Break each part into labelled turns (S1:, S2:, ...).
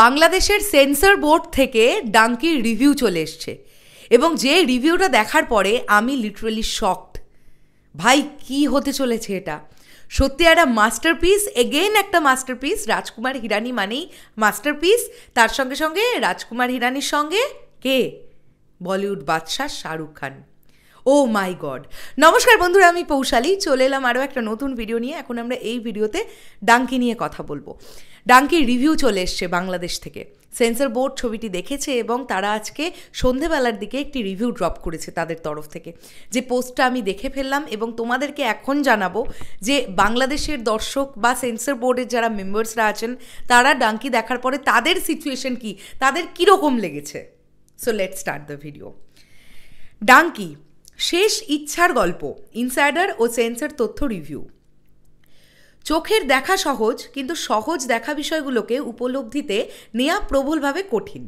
S1: বাংলাদেশের censor board থেকে ডাঙ্কির review চলে এসছে এবং যে রিভিউটা দেখার পরে আমি লিটারেলি শকড ভাই কি হতে চলেছে এটা সত্যি একটা মাস্টারপিস এগেইন একটা মাস্টারপিস রাজকুমার হিরানি মানেই মাস্টারপিস তার সঙ্গে সঙ্গে রাজকুমার হিরানির সঙ্গে কে বলিউড বাদশাহ শাহরুখ খান ও মাই গড নমস্কার বন্ধুরা আমি পৌশালী চলে এলাম আরও একটা নতুন ভিডিও নিয়ে এখন আমরা এই ভিডিওতে ডাঙ্কি নিয়ে কথা বলবো ডাঙ্কির রিভিউ চলে এসছে বাংলাদেশ থেকে সেন্সর বোর্ড ছবিটি দেখেছে এবং তারা আজকে সন্ধেবেলার দিকে একটি রিভিউ ড্রপ করেছে তাদের তরফ থেকে যে পোস্টটা আমি দেখে ফেললাম এবং তোমাদেরকে এখন জানাবো যে বাংলাদেশের দর্শক বা সেন্সর বোর্ডের যারা মেম্বার্সরা আছেন তারা ডাঙ্কি দেখার পরে তাদের সিচুয়েশন কি তাদের কীরকম লেগেছে so let start the video Dunki শেষ ইচ্ছার গল্প ইনসাইডার ও সেন্সার তথ্য রিভিউ চোখের দেখা সহজ কিন্তু সহজ দেখা বিষয়গুলোকে উপলব্ধিতে নেয়া প্রবলভাবে কঠিন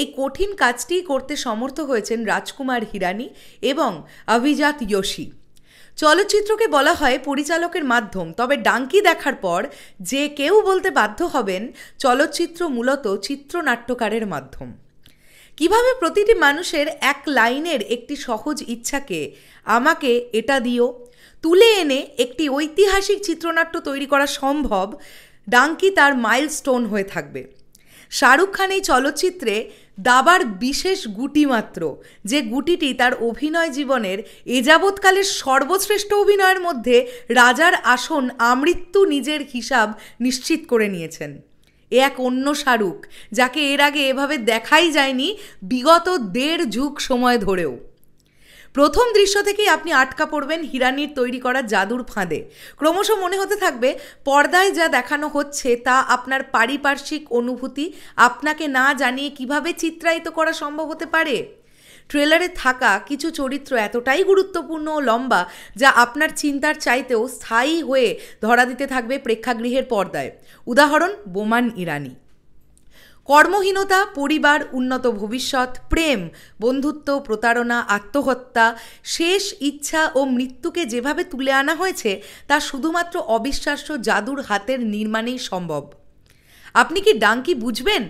S1: এই কঠিন কাজটি করতে সমর্থ হয়েছেন রাজকুমার হিরানি এবং অভিজাত যোশী চলচ্চিত্রকে বলা হয় পরিচালকের মাধ্যম তবে ডাঙ্কি দেখার পর যে কেউ বলতে বাধ্য হবেন চলচ্চিত্র মূলত চিত্রনাট্যকারের মাধ্যম কিভাবে প্রতিটি মানুষের এক লাইনের একটি সহজ ইচ্ছাকে আমাকে এটা দিও তুলে এনে একটি ঐতিহাসিক চিত্রনাট্য তৈরি করা সম্ভব ডাঙ্কি তার মাইলস্টোন হয়ে থাকবে শাহরুখ খান এই চলচ্চিত্রে দাবার বিশেষ গুটি মাত্র যে গুটিটি তার অভিনয় জীবনের এযাবৎকালের সর্বশ্রেষ্ঠ অভিনয়ের মধ্যে রাজার আসন আমৃত্যু নিজের হিসাব নিশ্চিত করে নিয়েছেন এ এক অন্য শাহরুক যাকে এর আগে এভাবে দেখাই যায়নি বিগত দেড় যুগ সময় ধরেও প্রথম দৃশ্য থেকেই আপনি আটকা পড়বেন হিরানির তৈরি করা জাদুর ফাঁদে ক্রমশ মনে হতে থাকবে পর্দায় যা দেখানো হচ্ছে তা আপনার পারিপার্শ্বিক অনুভূতি আপনাকে না জানিয়ে কিভাবে চিত্রায়িত করা সম্ভব হতে পারে ট্রেলারে থাকা কিছু চরিত্র এতটাই গুরুত্বপূর্ণ ও লম্বা যা আপনার চিন্তার চাইতেও স্থায়ী হয়ে ধরা দিতে থাকবে প্রেক্ষাগৃহের পর্দায় উদাহরণ বোমান ইরানি কর্মহীনতা পরিবার উন্নত ভবিষ্যৎ প্রেম বন্ধুত্ব প্রতারণা আত্মহত্যা শেষ ইচ্ছা ও মৃত্যুকে যেভাবে তুলে আনা হয়েছে তা শুধুমাত্র অবিশ্বাস্য জাদুর হাতের নির্মাণেই সম্ভব আপনি কি ডাঙ্কি বুঝবেন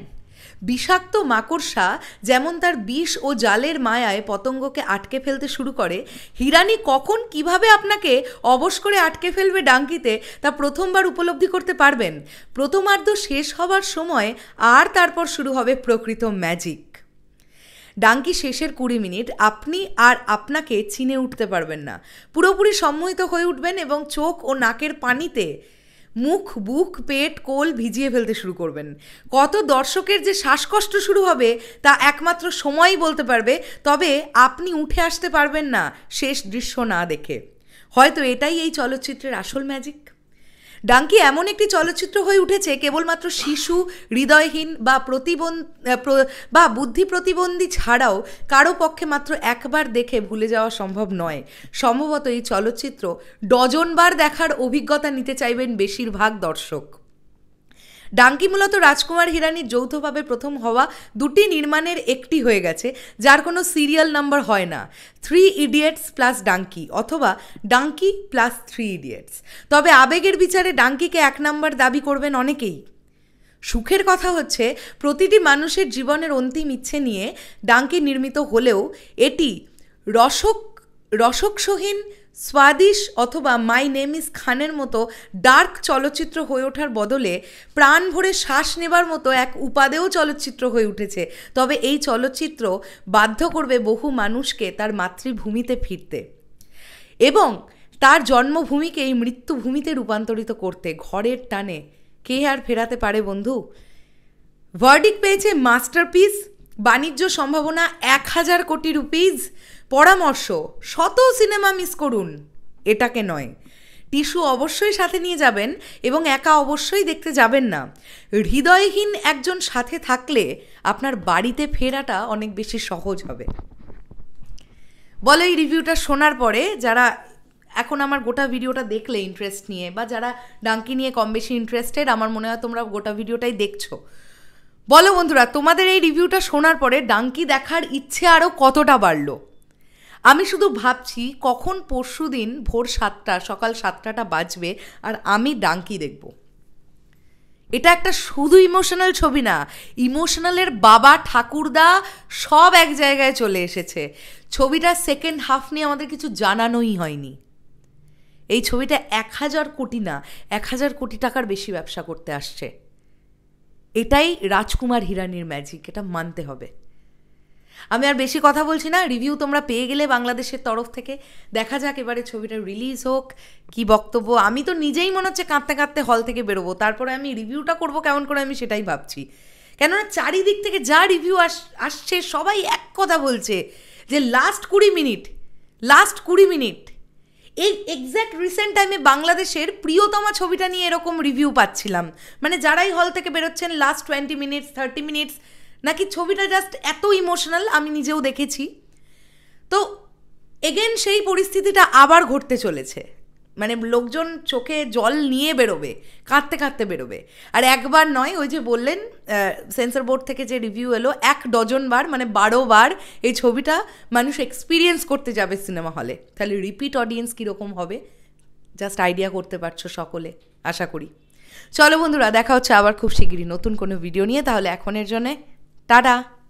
S1: বিষাক্ত মাকড়সা যেমন তার বিষ ও জালের মায়ায় পতঙ্গকে আটকে ফেলতে শুরু করে হিরানি কখন কিভাবে আপনাকে অবশ করে আটকে ফেলবে ডাঙ্কিতে তা প্রথমবার উপলব্ধি করতে পারবেন প্রথমার্ধ শেষ হবার সময় আর তারপর শুরু হবে প্রকৃত ম্যাজিক ডাঙ্কি শেষের কুড়ি মিনিট আপনি আর আপনাকে চিনে উঠতে পারবেন না পুরোপুরি সম্মোহিত হয়ে উঠবেন এবং চোখ ও নাকের পানিতে মুখ বুক পেট কোল ভিজিয়ে ফেলতে শুরু করবেন কত দর্শকের যে শ্বাসকষ্ট শুরু হবে তা একমাত্র সময়ই বলতে পারবে তবে আপনি উঠে আসতে পারবেন না শেষ দৃশ্য না দেখে হয়তো এটাই এই চলচ্চিত্রের আসল ম্যাজিক ডাঙ্কি এমন একটি চলচ্চিত্র হয়ে উঠেছে কেবলমাত্র শিশু হৃদয়হীন বা প্রতিবন্ধী বা বুদ্ধি প্রতিবন্ধী ছাড়াও কারো পক্ষে মাত্র একবার দেখে ভুলে যাওয়া সম্ভব নয় সম্ভবত এই চলচ্চিত্র ডজনবার দেখার অভিজ্ঞতা নিতে চাইবেন বেশিরভাগ দর্শক ডাঙ্কি মূলত রাজকুমার হিরানির যৌথভাবে প্রথম হওয়া দুটি নির্মাণের একটি হয়ে গেছে যার কোনো সিরিয়াল নাম্বার হয় না থ্রি ইডিয়েটস প্লাস ডাঙ্কি অথবা ডাঙ্কি প্লাস থ্রি ইডিয়েটস তবে আবেগের বিচারে ডাঙ্কিকে এক নাম্বার দাবি করবেন অনেকেই সুখের কথা হচ্ছে প্রতিটি মানুষের জীবনের অন্তিম ইচ্ছে নিয়ে ডাঙ্কি নির্মিত হলেও এটি রসক রসকসহীন স্বাদিশ অথবা মাই নেম ইজ খানের মতো ডার্ক চলচ্চিত্র হয়ে ওঠার বদলে প্রাণ ভরে শ্বাস নেবার মতো এক উপাদেয় চলচ্চিত্র হয়ে উঠেছে তবে এই চলচ্চিত্র বাধ্য করবে বহু মানুষকে তার মাতৃভূমিতে ফিরতে এবং তার জন্মভূমিকে এই মৃত্যুভূমিতে রূপান্তরিত করতে ঘরের টানে কে আর ফেরাতে পারে বন্ধু ভার্ডিক পেয়েছে মাস্টারপিস বাণিজ্য সম্ভাবনা এক হাজার কোটি রুপিজ পরামর্শ শত সিনেমা মিস করুন এটাকে নয় টিস্যু অবশ্যই সাথে নিয়ে যাবেন এবং একা অবশ্যই দেখতে যাবেন না হৃদয়হীন একজন সাথে থাকলে আপনার বাড়িতে ফেরাটা অনেক বেশি সহজ হবে বলো এই রিভিউটা শোনার পরে যারা এখন আমার গোটা ভিডিওটা দেখলে ইন্টারেস্ট নিয়ে বা যারা ডাঙ্কি নিয়ে কম বেশি ইন্টারেস্টেড আমার মনে হয় তোমরা গোটা ভিডিওটাই দেখছো বলো বন্ধুরা তোমাদের এই রিভিউটা শোনার পরে ডাঙ্কি দেখার ইচ্ছে আরও কতটা বাড়ল আমি শুধু ভাবছি কখন পরশু দিন ভোর সাতটা সকাল সাতটাটা বাজবে আর আমি ডাঙ্কি দেখব এটা একটা শুধু ইমোশনাল ছবি না ইমোশনালের বাবা ঠাকুরদা সব এক জায়গায় চলে এসেছে ছবিটা সেকেন্ড হাফ নিয়ে আমাদের কিছু জানানোই হয়নি এই ছবিটা এক হাজার কোটি না এক হাজার কোটি টাকার বেশি ব্যবসা করতে আসছে এটাই রাজকুমার হিরানির ম্যাজিক এটা মানতে হবে আমি আর বেশি কথা বলছি না রিভিউ তোমরা পেয়ে গেলে বাংলাদেশের তরফ থেকে দেখা যাক এবারে ছবিটা রিলিজ হোক কি বক্তব্য আমি তো নিজেই মনে হচ্ছে কাঁদতে কাঁদতে হল থেকে বেরোবো তারপরে আমি রিভিউটা করব কেমন করে আমি সেটাই ভাবছি কেননা চারিদিক থেকে যা রিভিউ আস আসছে সবাই এক কথা বলছে যে লাস্ট কুড়ি মিনিট লাস্ট কুড়ি মিনিট এই এক্স্যাক্ট রিসেন্ট টাইমে বাংলাদেশের প্রিয়তমা ছবিটা নিয়ে এরকম রিভিউ পাচ্ছিলাম মানে যারাই হল থেকে বেরোচ্ছেন last twenty minutes thirty minutes নাকি ছবিটা জাস্ট এত ইমোশনাল আমি নিজেও দেখেছি তো এগেন সেই পরিস্থিতিটা আবার ঘটতে চলেছে মানে লোকজন চোখে জল নিয়ে বেরোবে কাঁদতে কাঁদতে বেরোবে আর একবার নয় ওই যে বললেন সেন্সর বোর্ড থেকে যে রিভিউ এলো এক ডজন বার মানে বারো বার এই ছবিটা মানুষ এক্সপিরিয়েন্স করতে যাবে সিনেমা হলে তাহলে রিপিট অডিয়েন্স কীরকম হবে জাস্ট আইডিয়া করতে পারছো সকলে আশা করি চলো বন্ধুরা দেখা হচ্ছে আবার খুব শিগগিরই নতুন কোনো ভিডিও নিয়ে তাহলে এখনের জন্যে টাটা